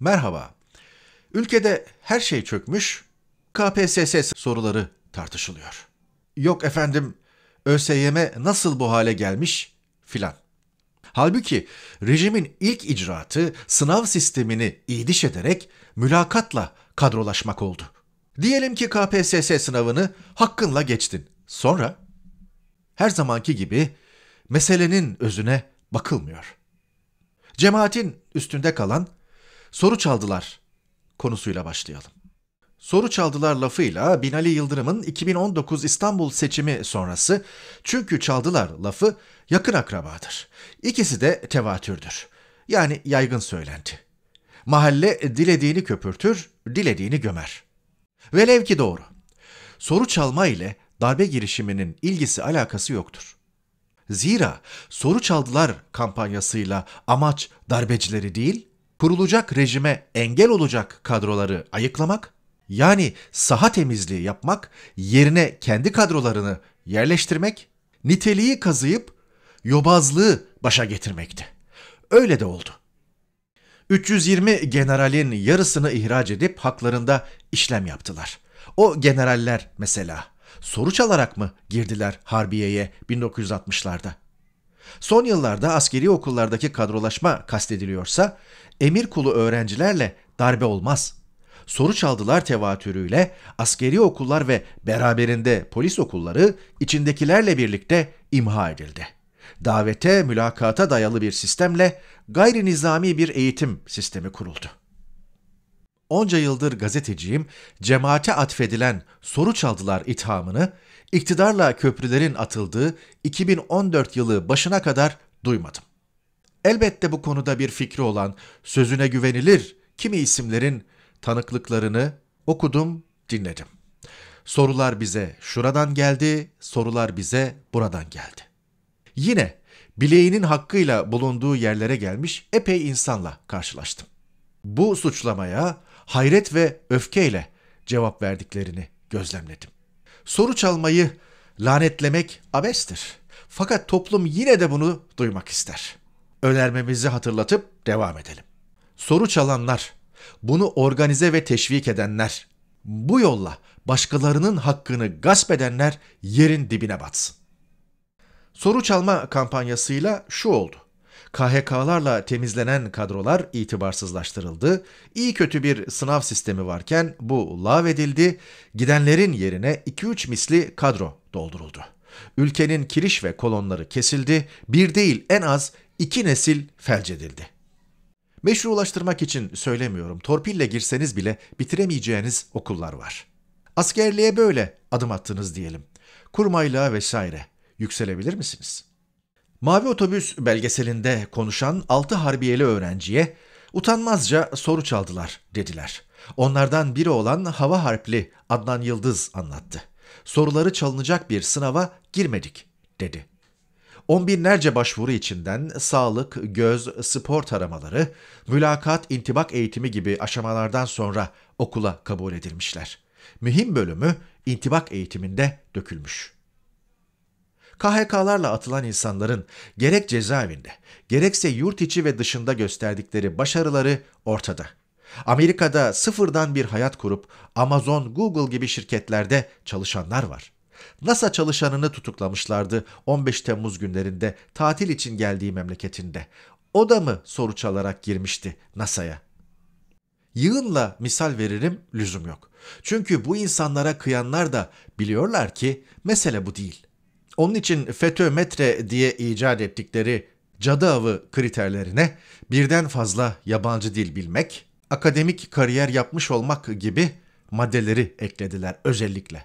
Merhaba. Ülkede her şey çökmüş, KPSS soruları tartışılıyor. Yok efendim ÖSYM nasıl bu hale gelmiş filan. Halbuki rejimin ilk icraatı sınav sistemini iyiliş ederek mülakatla kadrolaşmak oldu. Diyelim ki KPSS sınavını hakkınla geçtin. Sonra her zamanki gibi meselenin özüne bakılmıyor. Cemaatin üstünde kalan Soru çaldılar konusuyla başlayalım. Soru çaldılar lafıyla Binali Yıldırım'ın 2019 İstanbul seçimi sonrası çünkü çaldılar lafı yakın akrabadır. İkisi de tevatürdür. Yani yaygın söylenti. Mahalle dilediğini köpürtür, dilediğini gömer. Velev ki doğru. Soru çalma ile darbe girişiminin ilgisi alakası yoktur. Zira soru çaldılar kampanyasıyla amaç darbecileri değil, kurulacak rejime engel olacak kadroları ayıklamak, yani saha temizliği yapmak, yerine kendi kadrolarını yerleştirmek, niteliği kazıyıp yobazlığı başa getirmekti. Öyle de oldu. 320 generalin yarısını ihraç edip haklarında işlem yaptılar. O generaller mesela soruç alarak mı girdiler Harbiye'ye 1960'larda? Son yıllarda askeri okullardaki kadrolaşma kastediliyorsa emir kulu öğrencilerle darbe olmaz. Soru çaldılar tevatürüyle askeri okullar ve beraberinde polis okulları içindekilerle birlikte imha edildi. Davete, mülakata dayalı bir sistemle gayri nizami bir eğitim sistemi kuruldu onca yıldır gazeteciyim, cemaate atfedilen soru çaldılar ithamını iktidarla köprülerin atıldığı 2014 yılı başına kadar duymadım. Elbette bu konuda bir fikri olan, sözüne güvenilir kimi isimlerin tanıklıklarını okudum, dinledim. Sorular bize şuradan geldi, sorular bize buradan geldi. Yine bileğinin hakkıyla bulunduğu yerlere gelmiş epey insanla karşılaştım. Bu suçlamaya hayret ve öfkeyle cevap verdiklerini gözlemledim. Soru çalmayı lanetlemek abestir. Fakat toplum yine de bunu duymak ister. Önermemizi hatırlatıp devam edelim. Soru çalanlar, bunu organize ve teşvik edenler, bu yolla başkalarının hakkını gasp edenler yerin dibine batsın. Soru çalma kampanyasıyla şu oldu. KHK'larla temizlenen kadrolar itibarsızlaştırıldı, İyi kötü bir sınav sistemi varken bu lağvedildi, gidenlerin yerine 2-3 misli kadro dolduruldu. Ülkenin kiriş ve kolonları kesildi, bir değil en az iki nesil felç edildi. Meşrulaştırmak için söylemiyorum, torpille girseniz bile bitiremeyeceğiniz okullar var. Askerliğe böyle adım attınız diyelim. Kurmayla vesaire yükselebilir misiniz?'' Mavi Otobüs belgeselinde konuşan 6 harbiyeli öğrenciye utanmazca soru çaldılar dediler. Onlardan biri olan Hava Harpli Adnan Yıldız anlattı. Soruları çalınacak bir sınava girmedik dedi. On binlerce başvuru içinden sağlık, göz, spor taramaları, mülakat, intibak eğitimi gibi aşamalardan sonra okula kabul edilmişler. Mühim bölümü intibak eğitiminde dökülmüş.'' KHK'larla atılan insanların gerek cezaevinde, gerekse yurt içi ve dışında gösterdikleri başarıları ortada. Amerika'da sıfırdan bir hayat kurup Amazon, Google gibi şirketlerde çalışanlar var. NASA çalışanını tutuklamışlardı 15 Temmuz günlerinde tatil için geldiği memleketinde. O da mı soru çalarak girmişti NASA'ya? Yığınla misal veririm lüzum yok. Çünkü bu insanlara kıyanlar da biliyorlar ki mesele bu değil. Onun için FETÖ metre diye icat ettikleri cadı avı kriterlerine birden fazla yabancı dil bilmek, akademik kariyer yapmış olmak gibi maddeleri eklediler özellikle.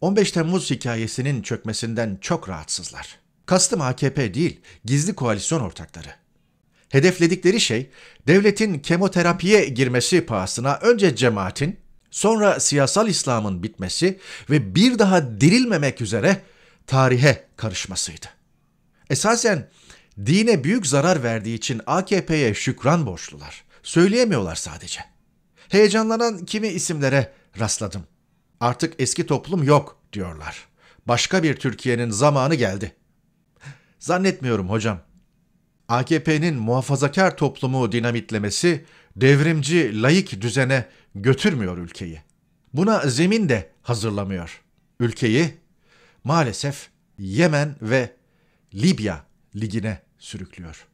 15 Temmuz hikayesinin çökmesinden çok rahatsızlar. Kastım AKP değil, gizli koalisyon ortakları. Hedefledikleri şey devletin kemoterapiye girmesi pahasına önce cemaatin, sonra siyasal İslam'ın bitmesi ve bir daha dirilmemek üzere tarihe karışmasıydı. Esasen dine büyük zarar verdiği için AKP'ye şükran borçlular. Söyleyemiyorlar sadece. Heyecanlanan kimi isimlere rastladım. Artık eski toplum yok diyorlar. Başka bir Türkiye'nin zamanı geldi. Zannetmiyorum hocam. AKP'nin muhafazakar toplumu dinamitlemesi devrimci layık düzene götürmüyor ülkeyi. Buna zemin de hazırlamıyor. Ülkeyi maalesef Yemen ve Libya ligine sürüklüyor.